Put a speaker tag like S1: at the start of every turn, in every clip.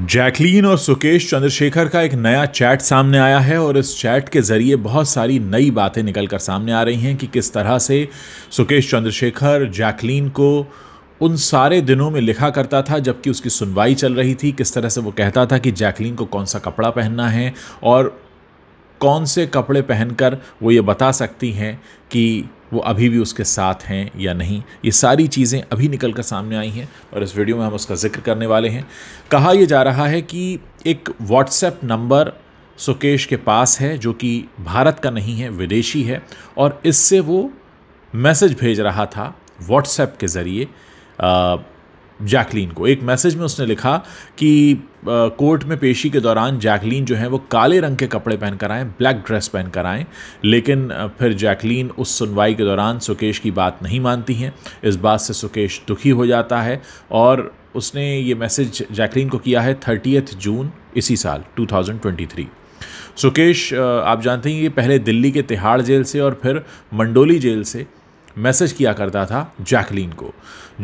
S1: Jacqueline और सुकेश चंद्रशेखर का एक नया चैट सामने आया है और इस चैट के ज़रिए बहुत सारी नई बातें निकल कर सामने आ रही हैं कि किस तरह से सुकेश चंद्रशेखर जैकलीन को उन सारे दिनों में लिखा करता था जबकि उसकी सुनवाई चल रही थी किस तरह से वो कहता था कि जैकलीन को कौन सा कपड़ा पहनना है और कौन से कपड़े पहनकर वो ये बता सकती हैं कि वो अभी भी उसके साथ हैं या नहीं ये सारी चीज़ें अभी निकल कर सामने आई हैं और इस वीडियो में हम उसका जिक्र करने वाले हैं कहा यह जा रहा है कि एक व्हाट्सएप नंबर सुकेश के पास है जो कि भारत का नहीं है विदेशी है और इससे वो मैसेज भेज रहा था व्हाट्सएप के ज़रिए जैकलीन को एक मैसेज में उसने लिखा कि कोर्ट में पेशी के दौरान जैकलीन जो है वो काले रंग के कपड़े पहनकर आएँ ब्लैक ड्रेस पहनकर आएँ लेकिन फिर जैकलीन उस सुनवाई के दौरान सुकेश की बात नहीं मानती हैं इस बात से सुकेश दुखी हो जाता है और उसने ये मैसेज जैकलीन को किया है थर्टीथ जून इसी साल 2023 सुकेश आप जानते हैं कि पहले दिल्ली के तिहाड़ जेल से और फिर मंडोली जेल से मैसेज किया करता था जैकलीन को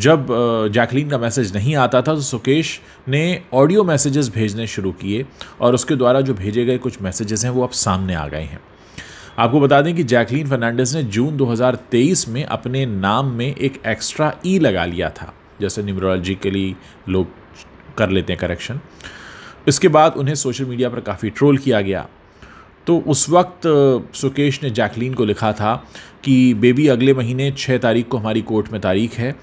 S1: जब जैकलीन का मैसेज नहीं आता था तो सुकेश ने ऑडियो मैसेजेस भेजने शुरू किए और उसके द्वारा जो भेजे गए कुछ मैसेजेस हैं वो अब सामने आ गए हैं आपको बता दें कि जैकलीन फर्नांडिस ने जून 2023 में अपने नाम में एक एक्स्ट्रा ई लगा लिया था जैसे न्यूमरोलॉजिकली लोग कर लेते हैं करेक्शन इसके बाद उन्हें सोशल मीडिया पर काफ़ी ट्रोल किया गया तो उस वक्त सुकेश ने जैकलीन को लिखा था कि बेबी अगले महीने छः तारीख को हमारी कोर्ट में तारीख है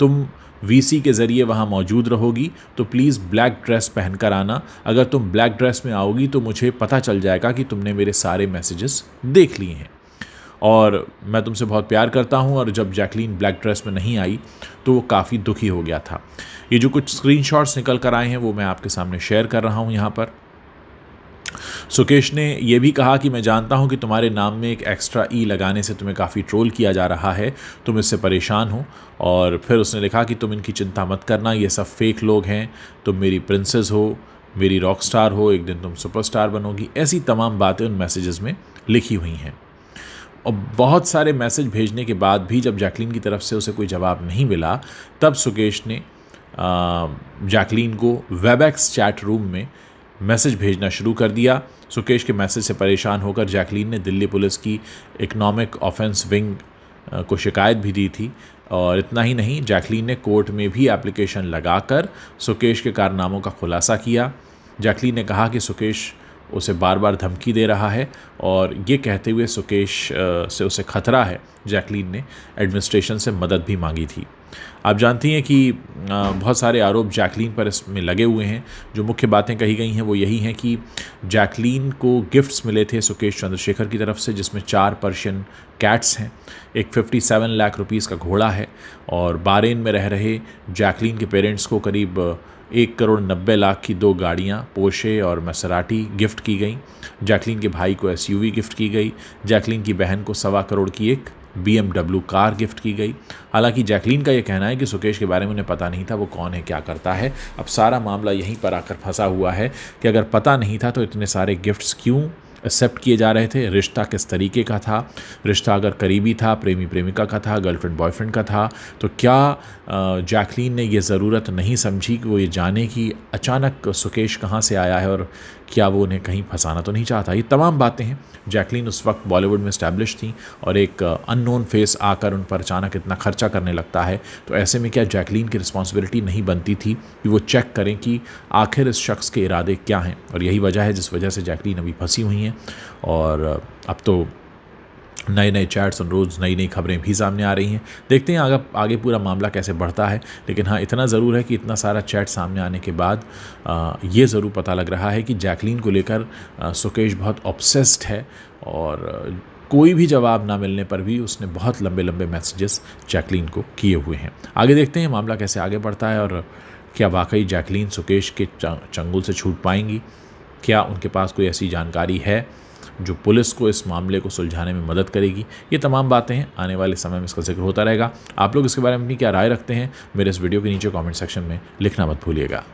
S1: तुम वीसी के ज़रिए वहाँ मौजूद रहोगी तो प्लीज़ ब्लैक ड्रेस पहन कर आना अगर तुम ब्लैक ड्रेस में आओगी तो मुझे पता चल जाएगा कि तुमने मेरे सारे मैसेजेस देख लिए हैं और मैं तुमसे बहुत प्यार करता हूँ और जब जैकलीन ब्लैक ड्रेस में नहीं आई तो वो काफ़ी दुखी हो गया था ये जो कुछ स्क्रीनशॉट्स निकल कर आए हैं वो मैं आपके सामने शेयर कर रहा हूँ यहाँ पर सुकेश ने यह भी कहा कि मैं जानता हूं कि तुम्हारे नाम में एक एक्स्ट्रा ई e लगाने से तुम्हें काफ़ी ट्रोल किया जा रहा है तुम इससे परेशान हो और फिर उसने लिखा कि तुम इनकी चिंता मत करना ये सब फेक लोग हैं तुम मेरी प्रिंसेस हो मेरी रॉक स्टार हो एक दिन तुम सुपरस्टार बनोगी ऐसी तमाम बातें उन मैसेजेस में लिखी हुई हैं और बहुत सारे मैसेज भेजने के बाद भी जब जैकलीन की तरफ से उसे कोई जवाब नहीं मिला तब सुकेश ने जैकलीन को वेबैक्स चैट रूम में मैसेज भेजना शुरू कर दिया सुकेश के मैसेज से परेशान होकर जैकलीन ने दिल्ली पुलिस की इकनॉमिक ऑफेंस विंग को शिकायत भी दी थी और इतना ही नहीं जैकलीन ने कोर्ट में भी एप्लीकेशन लगाकर सुकेश के कारनामों का खुलासा किया जैकलीन ने कहा कि सुकेश उसे बार बार धमकी दे रहा है और ये कहते हुए सुकेश से उसे खतरा है जैकलीन ने एडमिनिस्ट्रेशन से मदद भी मांगी थी आप जानती हैं कि बहुत सारे आरोप जैकलीन पर इसमें लगे हुए हैं जो मुख्य बातें कही गई हैं वो यही हैं कि जैकलीन को गिफ्ट्स मिले थे सुकेश चंद्रशेखर की तरफ से जिसमें चार पर्शियन कैट्स हैं एक 57 लाख रुपीस का घोड़ा है और बारेन में रह रहे जैकलीन के पेरेंट्स को करीब एक करोड़ नब्बे लाख की दो गाड़ियाँ पोशे और मसराटी गिफ्ट की गई जैकलीन के भाई को एसयूवी गिफ्ट की गई जैकलीन की बहन को सवा करोड़ की एक बी कार गिफ्ट की गई हालांकि जैकलीन का यह कहना है कि सुकेश के बारे में उन्हें पता नहीं था वो कौन है क्या करता है अब सारा मामला यहीं पर आकर फंसा हुआ है कि अगर पता नहीं था तो इतने सारे गिफ्ट्स क्यों एक्सेप्ट किए जा रहे थे रिश्ता किस तरीके का था रिश्ता अगर करीबी था प्रेमी प्रेमिका का था गर्लफ्रेंड बॉयफ्रेंड का था तो क्या जैकलीन ने ये ज़रूरत नहीं समझी कि वो ये जाने कि अचानक सुकेश कहाँ से आया है और क्या वो उन्हें कहीं फंसाना तो नहीं चाहता ये तमाम बातें हैं जैकलीन उस वक्त बॉलीवुड में इस्टेब्लिश थी और एक अननोन फेस आकर उन पर अचानक इतना खर्चा करने लगता है तो ऐसे में क्या जैकलीन की रिस्पॉन्सिबिलिटी नहीं बनती थी कि वो चेक करें कि आखिर इस शख्स के इरादे क्या हैं और यही वजह है जिस वजह से जैकलीन अभी फंसी हुई हैं हैं और अब तो नए नए चैट्स और रोज़ नई नई खबरें भी सामने आ रही हैं देखते हैं आगे आगे पूरा मामला कैसे बढ़ता है लेकिन हाँ इतना ज़रूर है कि इतना सारा चैट सामने आने के बाद ये ज़रूर पता लग रहा है कि जैकलीन को लेकर सुकेश बहुत ऑब्सेस्ड है और कोई भी जवाब ना मिलने पर भी उसने बहुत लंबे लंबे मैसेजेस जैकलीन को किए हुए हैं आगे देखते हैं मामला कैसे आगे बढ़ता है और क्या वाकई जैकलीन सुकेश के चंगुल से छूट पाएंगी क्या उनके पास कोई ऐसी जानकारी है जो पुलिस को इस मामले को सुलझाने में मदद करेगी ये तमाम बातें हैं आने वाले समय में इसका जिक्र होता रहेगा आप लोग इसके बारे में अपनी क्या राय रखते हैं मेरे इस वीडियो के नीचे कमेंट सेक्शन में लिखना मत भूलिएगा